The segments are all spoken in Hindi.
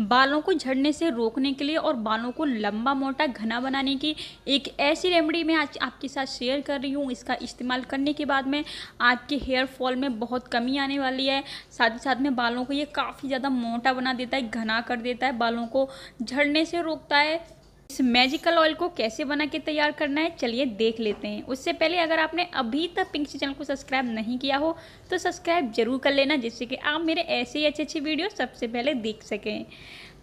बालों को झड़ने से रोकने के लिए और बालों को लंबा मोटा घना बनाने की एक ऐसी रेमेडी मैं आज आपके साथ शेयर कर रही हूँ इसका इस्तेमाल करने के बाद में आपके हेयर फॉल में बहुत कमी आने वाली है साथ ही साथ में बालों को ये काफ़ी ज़्यादा मोटा बना देता है घना कर देता है बालों को झड़ने से रोकता है इस मैजिकल ऑयल को कैसे बना के तैयार करना है चलिए देख लेते हैं उससे पहले अगर आपने अभी तक पिंक्सी चैनल को सब्सक्राइब नहीं किया हो तो सब्सक्राइब जरूर कर लेना जिससे कि आप मेरे ऐसे ही अच्छे अच्छे वीडियो सबसे पहले देख सकें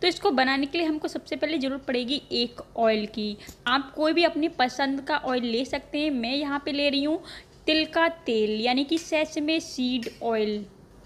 तो इसको बनाने के लिए हमको सबसे पहले ज़रूरत पड़ेगी एक ऑयल की आप कोई भी अपनी पसंद का ऑयल ले सकते हैं मैं यहाँ पर ले रही हूँ तिल का तेल यानी कि सेसमे सीड ऑयल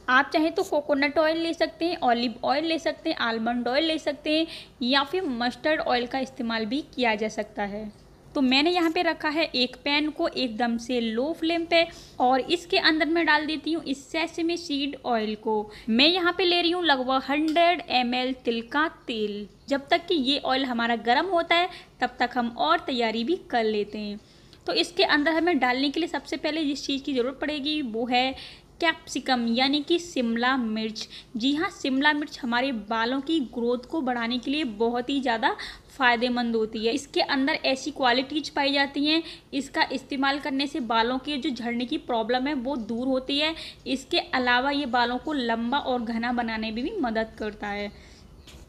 आप चाहे तो कोकोनट ऑयल ले सकते हैं ऑलिव ऑयल ले सकते हैं आलमंड ऑयल ले सकते हैं या फिर मस्टर्ड ऑयल का इस्तेमाल भी किया जा सकता है तो मैंने यहाँ पे रखा है एक पैन को एकदम से लो फ्लेम पे और इसके अंदर मैं डाल देती हूँ इस में सीड ऑयल को मैं यहाँ पे ले रही हूँ लगभग 100 एम तिल का तेल जब तक कि ये ऑयल हमारा गर्म होता है तब तक हम और तैयारी भी कर लेते हैं तो इसके अंदर हमें डालने के लिए सबसे पहले जिस चीज़ की ज़रूरत पड़ेगी वो है कैप्सिकम यानी कि शिमला मिर्च जी हाँ शिमला मिर्च हमारे बालों की ग्रोथ को बढ़ाने के लिए बहुत ही ज़्यादा फ़ायदेमंद होती है इसके अंदर ऐसी क्वालिटीज पाई जाती हैं इसका इस्तेमाल करने से बालों के जो झड़ने की प्रॉब्लम है वो दूर होती है इसके अलावा ये बालों को लंबा और घना बनाने में भी मदद करता है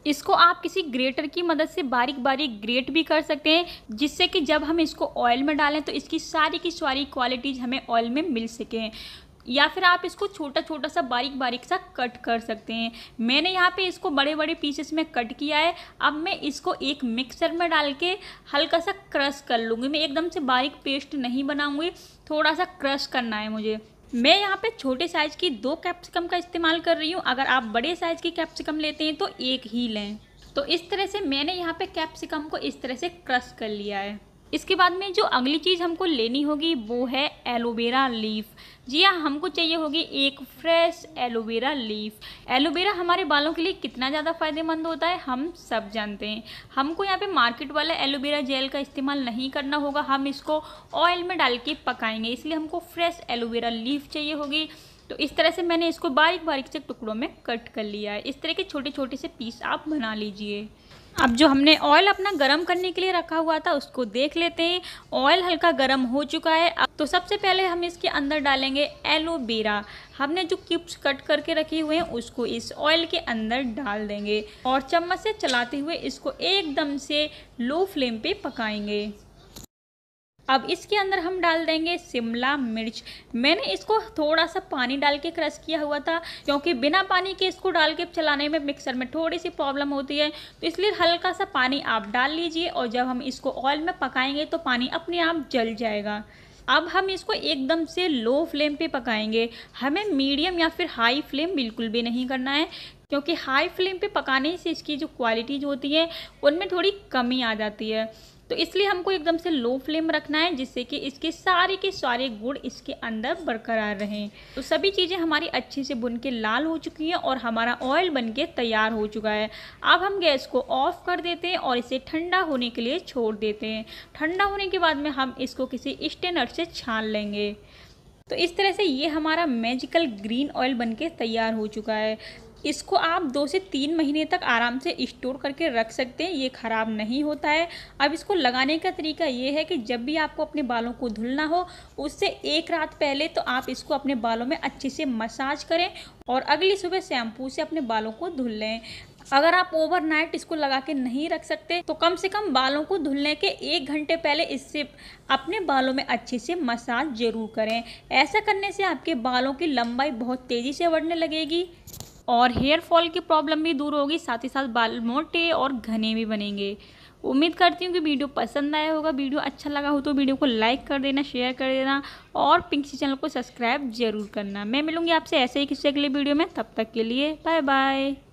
इसको आप किसी ग्रेटर की मदद से बारीक बारीक ग्रेट भी कर सकते हैं जिससे कि जब हम इसको ऑयल में डालें तो इसकी सारी की सारी क्वालिटीज़ हमें ऑयल में मिल सकें या फिर आप इसको छोटा छोटा सा बारीक बारीक सा कट कर सकते हैं मैंने यहाँ पे इसको बड़े बड़े पीसेस में कट किया है अब मैं इसको एक मिक्सर में डाल के हल्का सा क्रश कर लूँगी मैं एकदम से बारीक पेस्ट नहीं बनाऊँगी थोड़ा सा क्रश करना है मुझे मैं यहाँ पे छोटे साइज़ की दो कैप्सिकम का इस्तेमाल कर रही हूँ अगर आप बड़े साइज़ की कैप्सिकम लेते हैं तो एक ही लें तो इस तरह से मैंने यहाँ पे कैप्सिकम को इस तरह से क्रश कर लिया है इसके बाद में जो अगली चीज़ हमको लेनी होगी वो है एलोवेरा लीफ जी हाँ हमको चाहिए होगी एक फ्रेश एलोवेरा लीफ एलोवेरा हमारे बालों के लिए कितना ज़्यादा फायदेमंद होता है हम सब जानते हैं हमको यहाँ पे मार्केट वाला एलोवेरा जेल का इस्तेमाल नहीं करना होगा हम इसको ऑयल में डाल के पकाएंगे इसलिए हमको फ्रेश एलोवेरा लीफ चाहिए होगी तो इस तरह से मैंने इसको बारीक बारीक से टुकड़ों में कट कर लिया है इस तरह के छोटे छोटे से पीस आप बना लीजिए अब जो हमने ऑयल अपना गरम करने के लिए रखा हुआ था उसको देख लेते हैं ऑयल हल्का गरम हो चुका है अब तो सबसे पहले हम इसके अंदर डालेंगे एलोवेरा हमने जो क्यूब्स कट करके रखे हुए हैं उसको इस ऑयल के अंदर डाल देंगे और चम्मच से चलाते हुए इसको एकदम से लो फ्लेम पे पकाएंगे अब इसके अंदर हम डाल देंगे शिमला मिर्च मैंने इसको थोड़ा सा पानी डाल के क्रश किया हुआ था क्योंकि बिना पानी के इसको डाल के चलाने में मिक्सर में थोड़ी सी प्रॉब्लम होती है तो इसलिए हल्का सा पानी आप डाल लीजिए और जब हम इसको ऑयल में पकाएंगे तो पानी अपने आप जल जाएगा अब हम इसको एकदम से लो फ्लेम पे पकाएंगे हमें मीडियम या फिर हाई फ्लेम बिल्कुल भी नहीं करना है क्योंकि हाई फ्लेम पे पकाने से इसकी जो क्वालिटी जो होती है उनमें थोड़ी कमी आ जाती है तो इसलिए हमको एकदम से लो फ्लेम रखना है जिससे कि इसके सारे के सारे गुड़ इसके अंदर बरकरार रहें तो सभी चीज़ें हमारी अच्छे से बुन के लाल हो चुकी हैं और हमारा ऑयल बन के तैयार हो चुका है अब हम गैस को ऑफ़ कर देते हैं और इसे ठंडा होने के लिए छोड़ देते हैं ठंडा होने के बाद में हम इसको किसी स्टेनर से छान लेंगे तो इस तरह से ये हमारा मैजिकल ग्रीन ऑयल बनके तैयार हो चुका है इसको आप दो से तीन महीने तक आराम से स्टोर करके रख सकते हैं ये ख़राब नहीं होता है अब इसको लगाने का तरीका ये है कि जब भी आपको अपने बालों को धुलना हो उससे एक रात पहले तो आप इसको अपने बालों में अच्छे से मसाज करें और अगली सुबह शैम्पू से अपने बालों को धुल लें अगर आप ओवरनाइट इसको लगा के नहीं रख सकते तो कम से कम बालों को धुलने के एक घंटे पहले इससे अपने बालों में अच्छे से मसाज जरूर करें ऐसा करने से आपके बालों की लंबाई बहुत तेज़ी से बढ़ने लगेगी और हेयर फॉल की प्रॉब्लम भी दूर होगी साथ ही साथ बाल मोटे और घने भी बनेंगे उम्मीद करती हूँ कि वीडियो पसंद आया होगा वीडियो अच्छा लगा हो तो वीडियो को लाइक कर देना शेयर कर देना और पिंक्सी चैनल को सब्सक्राइब जरूर करना मैं मिलूँगी आपसे ऐसे ही किसी अगले वीडियो में तब तक के लिए बाय बाय